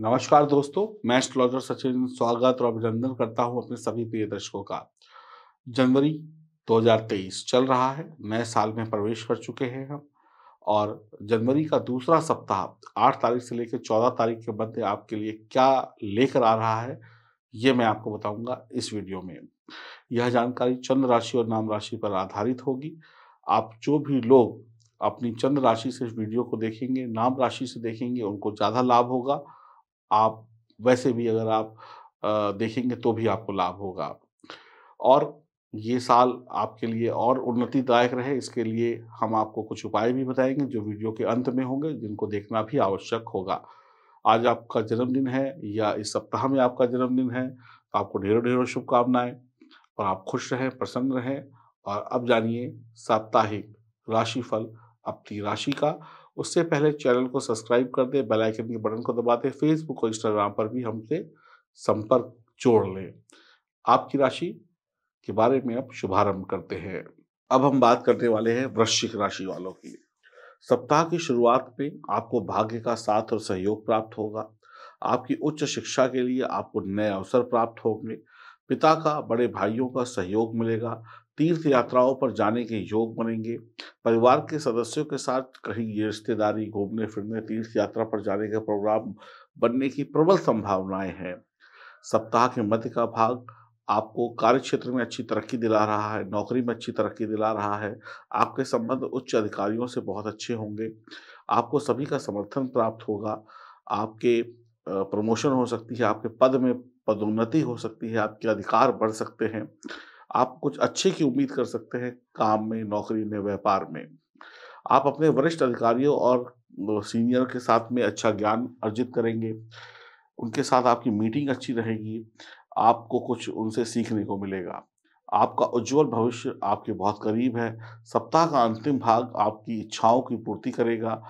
नमस्कार दोस्तों मैं एस्ट्रोलॉजर सचिन स्वागत और अभिनंदन करता हूं अपने सभी प्रिय दर्शकों का जनवरी 2023 चल रहा है नए साल में प्रवेश कर चुके हैं हम और जनवरी का दूसरा सप्ताह आठ तारीख से लेकर चौदह तारीख के मध्य आपके लिए क्या लेकर आ रहा है ये मैं आपको बताऊंगा इस वीडियो में यह जानकारी चंद्र राशि और नाम राशि पर आधारित होगी आप जो भी लोग अपनी चंद्र राशि से इस वीडियो को देखेंगे नाम राशि से देखेंगे उनको ज़्यादा लाभ होगा आप वैसे भी अगर आप देखेंगे तो भी आपको लाभ होगा और ये साल आपके लिए और उन्नतिदायक रहे इसके लिए हम आपको कुछ उपाय भी बताएंगे जो वीडियो के अंत में होंगे जिनको देखना भी आवश्यक होगा आज आपका जन्मदिन है या इस सप्ताह में आपका जन्मदिन है तो आपको ढेरों ढेरों शुभकामनाएं और आप खुश रहें प्रसन्न रहें और अब जानिए साप्ताहिक राशिफल अपनी राशि का उससे पहले चैनल को सब्सक्राइब कर दें बेल आइकन के बटन को दबा दें फेसबुक और इंस्टाग्राम पर भी हमसे संपर्क जोड़ लें आपकी राशि के बारे में अब शुभारंभ करते हैं अब हम बात करने वाले हैं वृश्चिक राशि वालों की सप्ताह की शुरुआत में आपको भाग्य का साथ और सहयोग प्राप्त होगा आपकी उच्च शिक्षा के लिए आपको नए अवसर प्राप्त होंगे पिता का बड़े भाइयों का सहयोग मिलेगा तीर्थ यात्राओं पर जाने के योग बनेंगे परिवार के सदस्यों के साथ कहीं ये रिश्तेदारी घूमने फिरने तीर्थ यात्रा पर जाने के प्रोग्राम बनने की प्रबल संभावनाएं हैं सप्ताह के मध्य का भाग आपको कार्य क्षेत्र में अच्छी तरक्की दिला रहा है नौकरी में अच्छी तरक्की दिला रहा है आपके संबंध उच्च अधिकारियों से बहुत अच्छे होंगे आपको सभी का समर्थन प्राप्त होगा आपके प्रमोशन हो सकती है आपके पद में पदोन्नति हो सकती है आपके अधिकार बढ़ सकते हैं आप कुछ अच्छे की उम्मीद कर सकते हैं काम में नौकरी में व्यापार में आप अपने वरिष्ठ अधिकारियों और सीनियर के साथ में अच्छा ज्ञान अर्जित करेंगे उनके साथ आपकी मीटिंग अच्छी रहेगी आपको कुछ उनसे सीखने को मिलेगा आपका उज्जवल भविष्य आपके बहुत करीब है सप्ताह का अंतिम भाग आपकी इच्छाओं की पूर्ति करेगा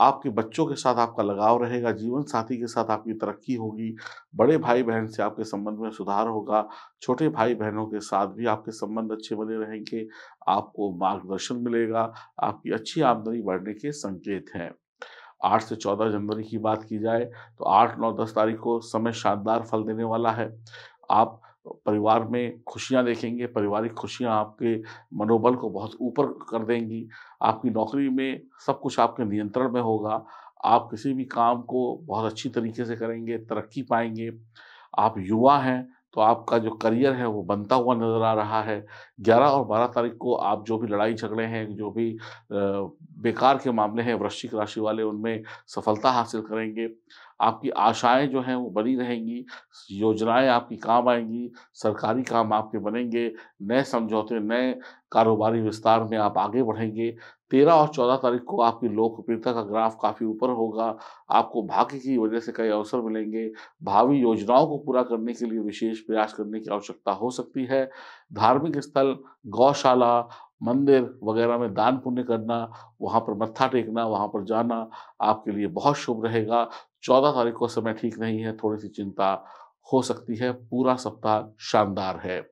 आपके बच्चों के साथ आपका लगाव रहेगा जीवन साथी के साथ आपकी तरक्की होगी बड़े भाई बहन से आपके संबंध में सुधार होगा छोटे भाई बहनों के साथ भी आपके संबंध अच्छे बने रहेंगे आपको मार्गदर्शन मिलेगा आपकी अच्छी आमदनी बढ़ने के संकेत हैं आठ से चौदह जनवरी की बात की जाए तो आठ नौ दस तारीख को समय शानदार फल देने वाला है आप परिवार में खुशियां देखेंगे पारिवारिक खुशियां आपके मनोबल को बहुत ऊपर कर देंगी आपकी नौकरी में सब कुछ आपके नियंत्रण में होगा आप किसी भी काम को बहुत अच्छी तरीके से करेंगे तरक्की पाएंगे आप युवा हैं तो आपका जो करियर है वो बनता हुआ नज़र आ रहा है 11 और 12 तारीख को आप जो भी लड़ाई झगड़े हैं जो भी बेकार के मामले हैं वृश्चिक राशि वाले उनमें सफलता हासिल करेंगे आपकी आशाएं जो हैं वो बनी रहेंगी योजनाएं आपकी काम आएंगी सरकारी काम आपके बनेंगे नए समझौते नए कारोबारी विस्तार में आप आगे बढ़ेंगे तेरह और चौदह तारीख को आपकी लोकप्रियता का ग्राफ काफ़ी ऊपर होगा आपको भाग्य की वजह से कई अवसर मिलेंगे भावी योजनाओं को पूरा करने के लिए विशेष प्रयास करने की आवश्यकता हो सकती है धार्मिक स्थल गौशाला मंदिर वगैरह में दान पुण्य करना वहाँ पर मत्था टेकना वहाँ पर जाना आपके लिए बहुत शुभ रहेगा चौदह तारीख को समय ठीक नहीं है थोड़ी सी चिंता हो सकती है पूरा सप्ताह शानदार है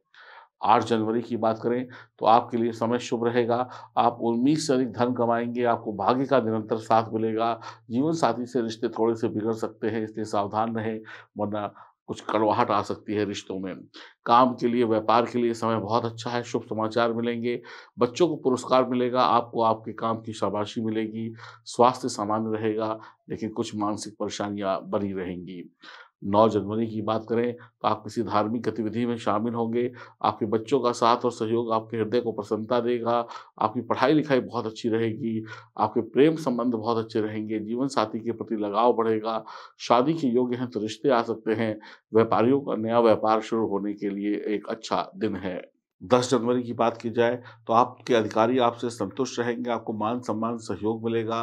आठ जनवरी की बात करें तो आपके लिए समय शुभ रहेगा आप उन्नीस से अधिक धन कमाएंगे आपको भाग्य का निरंतर साथ मिलेगा जीवन साथी से रिश्ते थोड़े से बिगड़ सकते हैं इसलिए सावधान रहें वरना कुछ कड़वाहट आ सकती है रिश्तों में काम के लिए व्यापार के लिए समय बहुत अच्छा है शुभ समाचार मिलेंगे बच्चों को पुरस्कार मिलेगा आपको आपके काम की शाबाशी मिलेगी स्वास्थ्य सामान्य रहेगा लेकिन कुछ मानसिक परेशानियां बनी रहेंगी नौ जनवरी की बात करें तो आप किसी धार्मिक गतिविधि में शामिल होंगे आपके बच्चों का साथ और सहयोग आपके हृदय को प्रसन्नता देगा आपकी पढ़ाई लिखाई बहुत अच्छी रहेगी आपके प्रेम संबंध बहुत अच्छे रहेंगे जीवन साथी के प्रति लगाव बढ़ेगा शादी के योग्य हैं तो रिश्ते आ सकते हैं व्यापारियों का नया व्यापार शुरू होने के लिए एक अच्छा दिन है दस जनवरी की बात की जाए तो आपके अधिकारी आपसे संतुष्ट रहेंगे आपको मान सम्मान सहयोग मिलेगा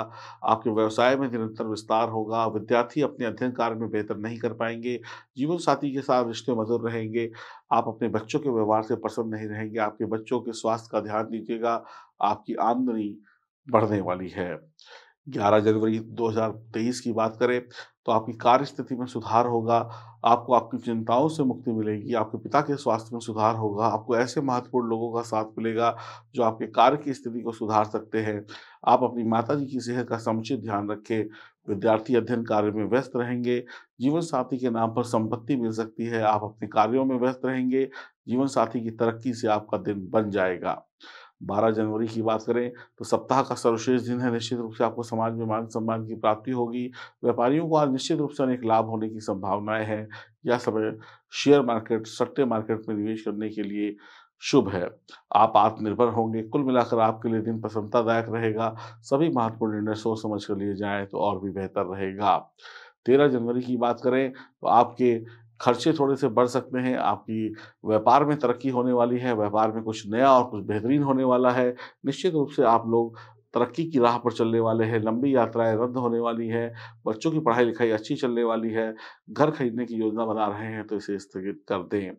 आपके व्यवसाय में निरंतर विस्तार होगा विद्यार्थी अपने अध्ययन कार्य में बेहतर नहीं कर पाएंगे जीवन साथी के साथ रिश्ते मधुर रहेंगे आप अपने बच्चों के व्यवहार से प्रसन्न नहीं रहेंगे आपके बच्चों के स्वास्थ्य का ध्यान दीजिएगा आपकी आमदनी बढ़ने वाली है 11 जनवरी 2023 की बात करें तो आपकी कार्य स्थिति में सुधार होगा आपको आपकी चिंताओं से मुक्ति मिलेगी आपके पिता के स्वास्थ्य में सुधार होगा आपको ऐसे महत्वपूर्ण लोगों का साथ मिलेगा जो आपके कार्य की स्थिति को सुधार सकते हैं आप अपनी माता जी की सेहत का समुचित ध्यान रखें विद्यार्थी अध्ययन कार्य में व्यस्त रहेंगे जीवन साथी के नाम पर संपत्ति मिल सकती है आप अपने कार्यों में व्यस्त रहेंगे जीवन साथी की तरक्की से आपका दिन बन जाएगा 12 जनवरी की बात करें तो सप्ताह का सर्वश्रेष्ठ दिन है निश्चित रूप से आपको समाज में मान सम्मान की प्राप्ति होगी व्यापारियों को आज निश्चित रूप से अनेक लाभ होने की संभावनाएं हैं यह समय शेयर मार्केट सट्टे मार्केट में निवेश करने के लिए शुभ है आप आत्मनिर्भर होंगे कुल मिलाकर आपके लिए दिन प्रसन्नतादायक रहेगा सभी महत्वपूर्ण निर्णय सोच समझ कर लिए जाएं तो और भी बेहतर रहेगा तेरह जनवरी की बात करें तो आपके खर्चे थोड़े से बढ़ सकते हैं आपकी व्यापार में तरक्की होने वाली है व्यापार में कुछ नया और कुछ बेहतरीन होने वाला है निश्चित रूप से आप लोग तरक्की की राह पर चलने वाले हैं लंबी यात्राएं रद्द होने वाली हैं बच्चों की पढ़ाई लिखाई अच्छी चलने वाली है घर खरीदने की योजना बना रहे हैं तो इसे स्थगित कर दें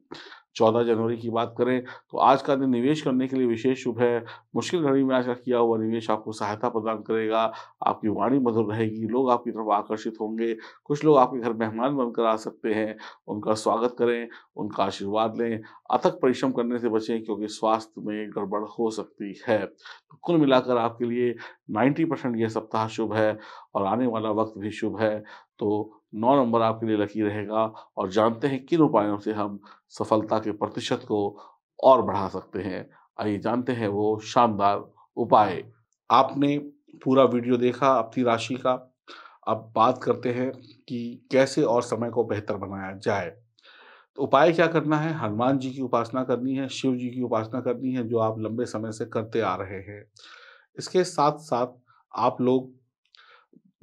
चौदह जनवरी की बात करें तो आज का दिन निवेश करने के लिए विशेष शुभ है मुश्किल घड़ी में आज का किया हुआ निवेश आपको सहायता प्रदान करेगा आपकी वाणी मधुर रहेगी लोग आपकी तरफ आकर्षित होंगे कुछ लोग आपके घर मेहमान बनकर आ सकते हैं उनका स्वागत करें उनका आशीर्वाद लें अथक परिश्रम करने से बचें क्योंकि स्वास्थ्य में गड़बड़ हो सकती है तो कुल मिलाकर आपके लिए नाइन्टी परसेंट यह सप्ताह शुभ है और आने वाला वक्त भी शुभ है तो नौ नंबर आपके लिए लकी रहेगा और जानते हैं किन उपायों से हम सफलता के प्रतिशत को और बढ़ा सकते हैं आइए जानते हैं वो शानदार उपाय आपने पूरा वीडियो देखा अपनी राशि का अब बात करते हैं कि कैसे और समय को बेहतर बनाया जाए तो उपाय क्या करना है हनुमान जी की उपासना करनी है शिव जी की उपासना करनी है जो आप लंबे समय से करते आ रहे हैं इसके साथ साथ आप लोग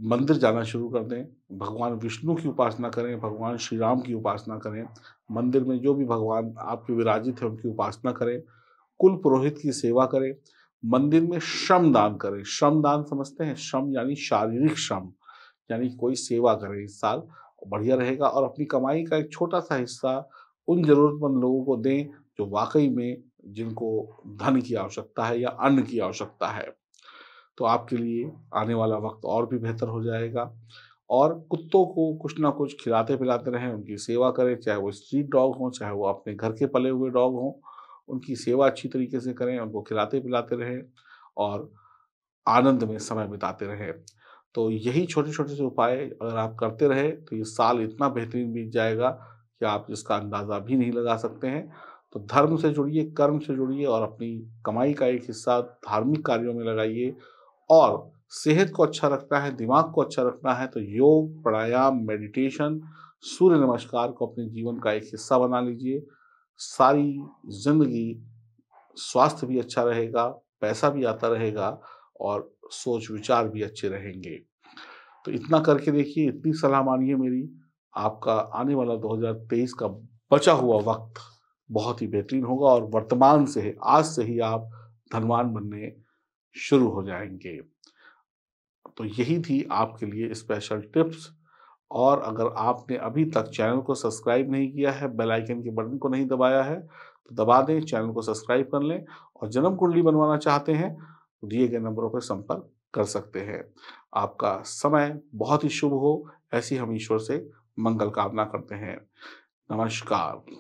मंदिर जाना शुरू कर दें भगवान विष्णु की उपासना करें भगवान श्री राम की उपासना करें मंदिर में जो भी भगवान आपके विराजित है उनकी उपासना करें कुल पुरोहित की सेवा करें मंदिर में श्रम दान करें श्रम दान समझते हैं श्रम यानी शारीरिक श्रम यानी कोई सेवा करें इस साल बढ़िया रहेगा और अपनी कमाई का एक छोटा सा हिस्सा उन जरूरतमंद लोगों को दें जो वाकई में जिनको धन की आवश्यकता है या अन्न की आवश्यकता है तो आपके लिए आने वाला वक्त और भी बेहतर हो जाएगा और कुत्तों को कुछ ना कुछ खिलाते पिलाते रहें उनकी सेवा करें चाहे वो स्ट्रीट डॉग हों चाहे वो अपने घर के पले हुए डॉग हों उनकी सेवा अच्छी तरीके से करें उनको खिलाते पिलाते रहें और आनंद में समय बिताते रहें तो यही छोटे छोटे से उपाय अगर आप करते रहे तो ये साल इतना बेहतरीन बीत जाएगा कि आप इसका अंदाज़ा भी नहीं लगा सकते हैं तो धर्म से जुड़िए कर्म से जुड़िए और अपनी कमाई का एक हिस्सा धार्मिक कार्यों में लगाइए और सेहत को अच्छा रखना है दिमाग को अच्छा रखना है तो योग प्राणायाम मेडिटेशन सूर्य नमस्कार को अपने जीवन का एक हिस्सा बना लीजिए सारी जिंदगी स्वास्थ्य भी अच्छा रहेगा पैसा भी आता रहेगा और सोच विचार भी अच्छे रहेंगे तो इतना करके देखिए इतनी सलाह मानिए मेरी आपका आने वाला 2023 का बचा हुआ वक्त बहुत ही बेहतरीन होगा और वर्तमान से आज से ही आप धनवान बनने शुरू हो जाएंगे तो यही थी आपके लिए स्पेशल टिप्स और अगर आपने अभी तक चैनल को सब्सक्राइब नहीं किया है बेल आइकन के बटन को नहीं दबाया है तो दबा दें चैनल को सब्सक्राइब कर लें और जन्म कुंडली बनवाना चाहते हैं तो दिए गए नंबरों पर संपर्क कर सकते हैं आपका समय बहुत ही शुभ हो ऐसी हम ईश्वर से मंगल कामना करते हैं नमस्कार